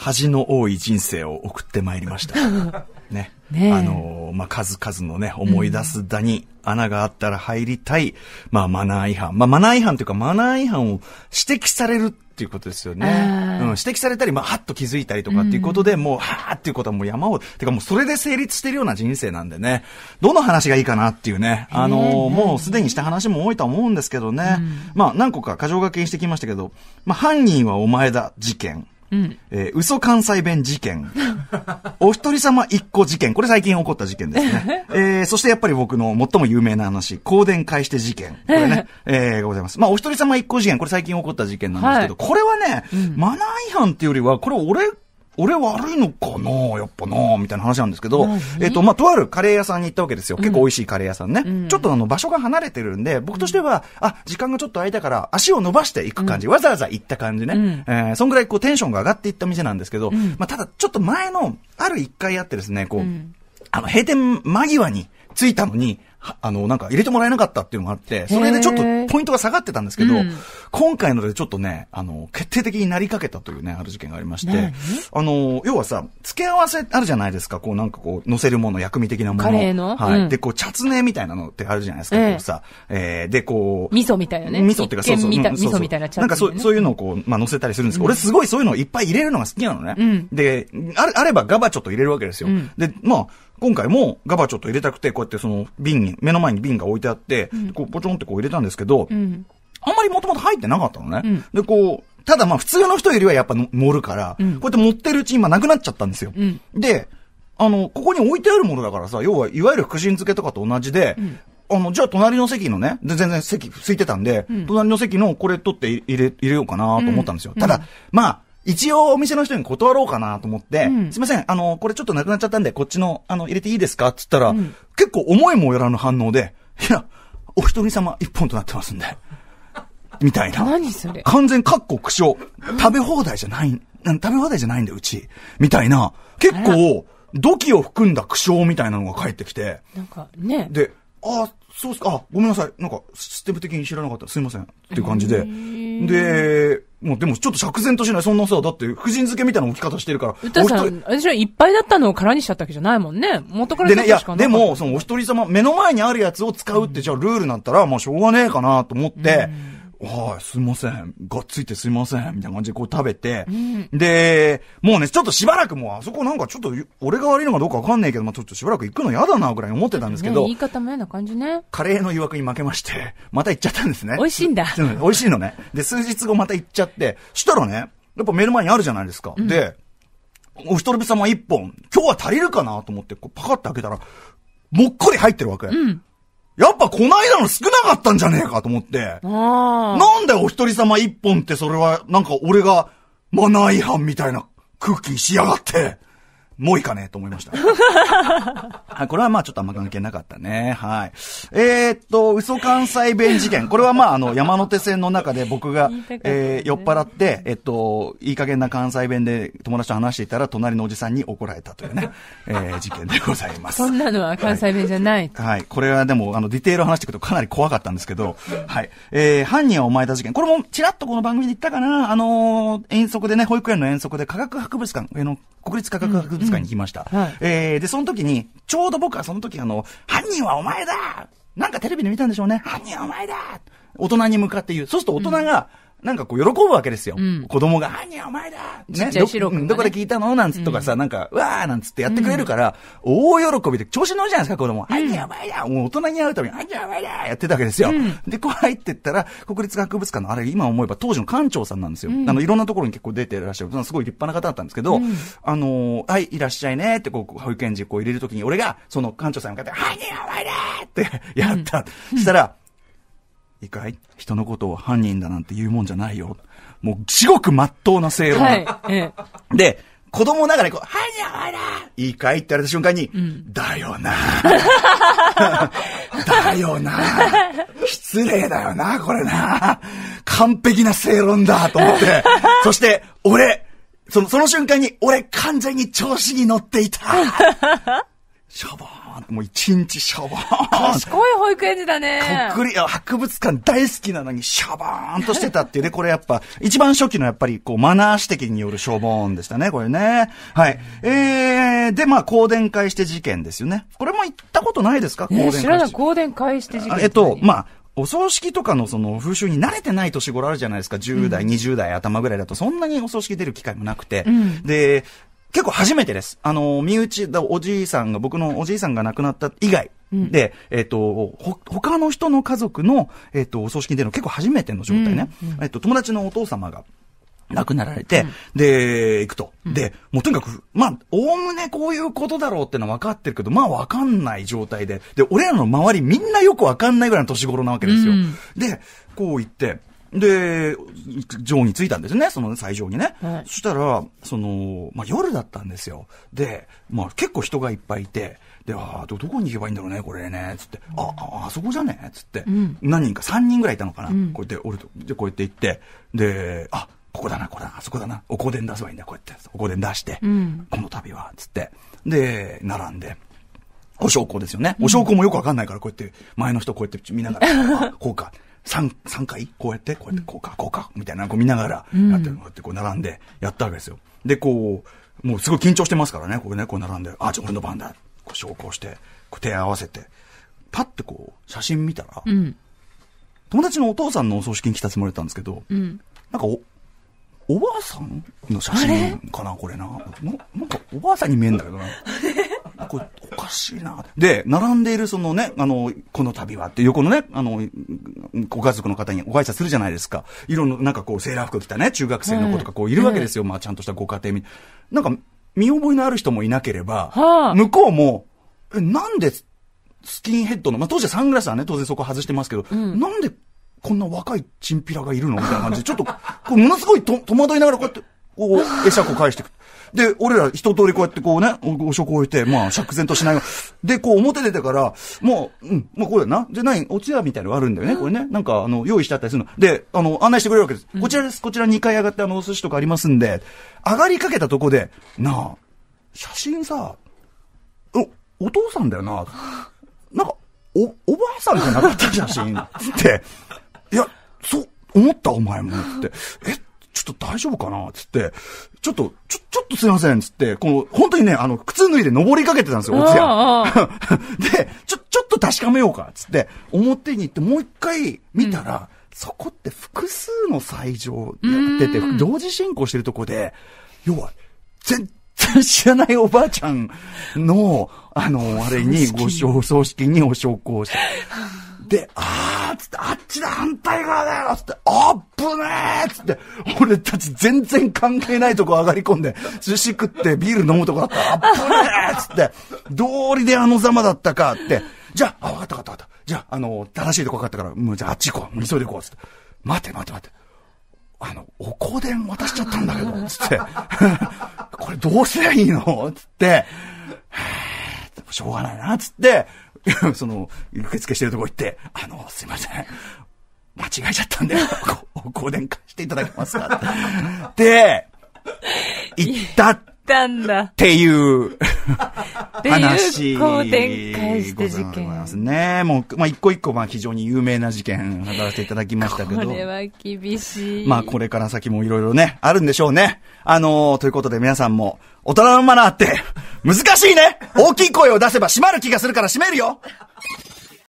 恥の多い人生を送ってまいりました。ね。ねあの、まあ、数々のね、思い出すだに、穴があったら入りたい、うん、まあ、マナー違反。まあ、マナー違反というか、マナー違反を指摘されるっていうことですよね。うん、指摘されたり、まあ、はっと気づいたりとかっていうことで、うん、もう、はーっていうことはもう山を、てかもうそれで成立してるような人生なんでね、どの話がいいかなっていうね、あのー、もうすでにした話も多いと思うんですけどね、まあ、何個か箇条書きにしてきましたけど、まあ、犯人はお前だ、事件。うん、えー、嘘関西弁事件、お一人様一個事件、これ最近起こった事件ですね。えー、そしてやっぱり僕の最も有名な話、公電返して事件、これね、えー、ございます。まあ、お一人様一個事件、これ最近起こった事件なんですけど、はい、これはね、うん、マナー違反っていうよりは、これ俺俺悪いのかなやっぱなみたいな話なんですけど、えっと、まあ、とあるカレー屋さんに行ったわけですよ。結構美味しいカレー屋さんね。うん、ちょっとあの、場所が離れてるんで、僕としては、あ、時間がちょっと空いたから、足を伸ばしていく感じ、うん、わざわざ行った感じね。うん、えー、そんぐらいこう、テンションが上がっていった店なんですけど、まあ、ただ、ちょっと前の、ある一回あってですね、こう、あの、閉店間際に、着いたのに、あの、なんか入れてもらえなかったっていうのがあって、それでちょっとポイントが下がってたんですけど、うん、今回のでちょっとね、あの、決定的になりかけたというね、ある事件がありまして、あの、要はさ、付け合わせあるじゃないですか、こうなんかこう、乗せるもの、薬味的なもの。カレーのはい。うん、で、こう、チャツネみたいなのってあるじゃないですか、こうさ、えー、で、こう。味噌みたいなね。味噌っていうか、そうそう。味噌みたいなチャツネ、ね、なんかそう、そういうのをこう、まあ、乗せたりするんですけど、うん、俺すごいそういうのをいっぱい入れるのが好きなのね。で、あれ、あればガバちょっと入れるわけですよ。で、まあ、今回もガバちょっと入れたくて、こうやってその瓶に、目の前に瓶が置いてあって、うん、こうポチョンってこう入れたんですけど、うん、あんまりもともと入ってなかったのね。で、こう、ただまあ普通の人よりはやっぱ盛るから、こうやって持ってるうち今なくなっちゃったんですよ。で、あの、ここに置いてあるものだからさ、要はいわゆる福神漬けとかと同じで、あの、じゃあ隣の席のね、全然席空いてたんで、うん、隣の席のこれ取って入れ、入れようかなと思ったんですよ。うん、ただ、まあ、一応お店の人に断ろうかなと思って、うん、すいません、あの、これちょっとなくなっちゃったんで、こっちの、あの、入れていいですかっつったら、うん、結構思いもよらぬ反応で、いや、お一人様一本となってますんで。みたいな。何それ完全かっこ苦笑。食べ放題じゃない、食べ放題じゃないんだよ、うち。みたいな。結構、土器を含んだ苦笑みたいなのが返ってきて。なんかね。で、あそうすか、あ、ごめんなさい。なんか、システム的に知らなかった。すいません。っていう感じで。で、もうでもちょっと釈然としない。そんなさ、だって、婦人漬けみたいな置き方してるから。歌さん、私はいっぱいだったのを空にしちゃったわけじゃないもんね。元からでね、いや、でも、そのお一人様、目の前にあるやつを使うって、じゃあルールなったら、まあしょうがねえかなと思って、うんはい、すいません。がっついてすいません。みたいな感じでこう食べて、うん、で、もうね、ちょっとしばらくもう、あそこなんかちょっと、俺が悪いのかどうかわかんないけど、まあちょっとしばらく行くの嫌だな、ぐらい思ってたんですけど、ね、言い方も嫌な感じね。カレーの誘惑に負けまして、また行っちゃったんですね。美味しいんだ。美味しいのね。で、数日後また行っちゃって、したらね、やっぱ目の前にあるじゃないですか。うん、で、おるび様一本、今日は足りるかなと思って、こうパカッて開けたら、もっこり入ってるわけ。うんやっぱこないだの少なかったんじゃねえかと思って。なんだよ、お一人様一本ってそれは、なんか俺がマナー違反みたいな空気にしやがって。もういいかねと思いました。はい、これはまあちょっとあんま関係なかったね。はい。えー、っと、嘘関西弁事件。これはまああの、山手線の中で僕が、えー、酔っ払って、えっと、いい加減な関西弁で友達と話していたら、隣のおじさんに怒られたというね、えー、事件でございます。そんなのは関西弁じゃない。はい、はい、これはでも、あの、ディテール話していくとかなり怖かったんですけど、はい。えー、犯人はお前だ事件。これもちらっとこの番組で言ったかな。あのー、遠足でね、保育園の遠足で科学博物館、えの、国立科学博物館、うんかに来ました。うんはい、えー、で、その時に、ちょうど僕はその時あの、犯人はお前だなんかテレビで見たんでしょうね。犯人はお前だ大人に向かって言う。そうすると大人が、うんなんかこう喜ぶわけですよ。うん、子供が、あにお前だね、ちっちゃね、どこで聞いたのなんつとかさ、うん、なんか、わーなんつってやってくれるから、うん、大喜びで、調子乗るじゃないですか、子供。あにお前だもう大人に会うために、あにお前だやってたわけですよ。で、こう入ってったら、国立博物館の、あれ今思えば当時の館長さんなんですよ。あの、いろんなところに結構出てらっしゃる、すごい立派な方だったんですけど、あのー、はい、いらっしゃいねって、こう、保育園児こう入れるときに、俺が、その館長さんに向かって、あにお前だってやった。したら、いいかい人のことを犯人だなんて言うもんじゃないよ。もう、至極真っ当な正論。はいで、子供ながらこう、はいじゃあらいいかいって言われた瞬間に、うん、だよな だよな失礼だよなこれな完璧な正論だと思って、そして、俺、その、その瞬間に、俺完全に調子に乗っていた しょぼーもう一日シャバーン。賢い保育園児だね。こっくり、博物館大好きなのにシャバーンとしてたっていうね、これやっぱ、一番初期のやっぱりこうマナー指摘による消防音でしたね、これね。はい。えー、で、まあ、公電会して事件ですよね。これも行ったことないですか、公電会して。知らない、公電会して事件。えっと、まあ、お葬式とかのその風習に慣れてない年頃あるじゃないですか。10代、うん、20代頭ぐらいだとそんなにお葬式出る機会もなくて。うん、で、結構初めてです。あの、身内だ、おじいさんが、僕のおじいさんが亡くなった以外で、うん、えっ、ー、と、ほ、他の人の家族の、えっ、ー、と、お葬式に出るの結構初めての状態ね。うんうん、えっ、ー、と、友達のお父様が、亡くなられて、うん、で、行くと。うん、で、もうとにかく、まあ、おおむねこういうことだろうってのは分かってるけど、まあ分かんない状態で、で、俺らの周りみんなよく分かんないぐらいの年頃なわけですよ。うん、で、こう言って、で、上に着いたんですね、その最上にね。はい、そしたら、その、まあ、夜だったんですよ。で、まあ、結構人がいっぱいいて、で、ああ、ど、どこに行けばいいんだろうね、これね、つって、あ、あ、あそこじゃねつって、うん、何人か、3人ぐらいいたのかな、うん、こうやって、俺と、で、こうやって行って、で、あ、ここだな、ここだな、あそこだな、お香典出せばいいんだ、こうやって、お香典出して、うん、この旅は、つって、で、並んで、お証拠ですよね。お証拠もよくわかんないから、こうやって、前の人こうやって見ながら、あ、こうか。三、三回こうやって、こうやって、こうか、こうか、みたいな、こう見ながら、やってるのってこう並んで、やったわけですよ。で、こう、もうすごい緊張してますからね、これね、こう並んで、あ、じゃ俺の番だ。こう証拠して、こう手合わせて、パッてこう、写真見たら、うん、友達のお父さんのお葬式に来たつもりだったんですけど、うん、なんかお、おばあさんの写真かな、これな。なんか、おばあさんに見えんだけどな。これ、おかしいな。で、並んでいるそのね、あの、この旅はって横のね、あの、ご家族の方にご挨拶するじゃないですか。いろんな、なんかこう、セーラー服着たね、中学生の子とかこういるわけですよ。まあ、ちゃんとしたご家庭に。なんか、見覚えのある人もいなければ、向こうも、え、なんで、スキンヘッドの、まあ、当時はサングラスはね、当然そこ外してますけど、うん、なんで、こんな若いチンピラがいるのみたいな感じで、ちょっと、こうものすごいと戸惑いながらこうやって、こう、会釈を返してく。で、俺ら一通りこうやってこうね、お食を置いて、まあ、釈然としないよ。で、こう表出てから、もう、うん、まあこうだな。で、い、お通夜みたいなのがあるんだよね、うん、これね。なんか、あの、用意してあったりするの。で、あの、案内してくれるわけです。こちらです、こちら2階上がって、あの、お寿司とかありますんで、上がりかけたとこで、なあ、写真さ、お、お父さんだよな。なんか、お、おばあさんじゃなかった写真って。いや、そう、思ったお前もって。えちょっと大丈夫かなつって、ちょっと、ちょ、ちょっとすいませんつって、この、本当にね、あの、靴脱いで登りかけてたんですよ、おつや。で、ちょ、ちょっと確かめようかつって、表に行ってもう一回見たら、うん、そこって複数の斎場やってて、同時進行してるとこで、要は、全然知らないおばあちゃんの、あの、あれに、ご、お葬式にお焼香して。で、ああ、つって、あっちだ反対側だよつって、あっぶねえつって、俺たち全然関係ないとこ上がり込んで、寿司食ってビール飲むとこだった。あっぶねえつって、道理であのざまだったかって、じゃあ、あ、わかったわかったわかった。じゃあ、あの、正しいとこ分かったから、もうじゃああっち行こう。もう急いで行こう。つって、待て待て待て。あの、お香で渡しちゃったんだけど、つって。これどうすりゃいいの つって、しょうがないな、つって、その、受付してるとこ行って、あの、すいません。間違えちゃったんで、ご、ご電化していただけますかで、行ったったんだ。っていう、話を展開して事件。ますね。もう、まあ、一個一個、まあ、非常に有名な事件、語らせていただきましたけど。これは厳しい。まあ、これから先もいろいろね、あるんでしょうね。あのー、ということで皆さんも、大人のマナーって、難しいね大きい声を出せば閉まる気がするから閉めるよ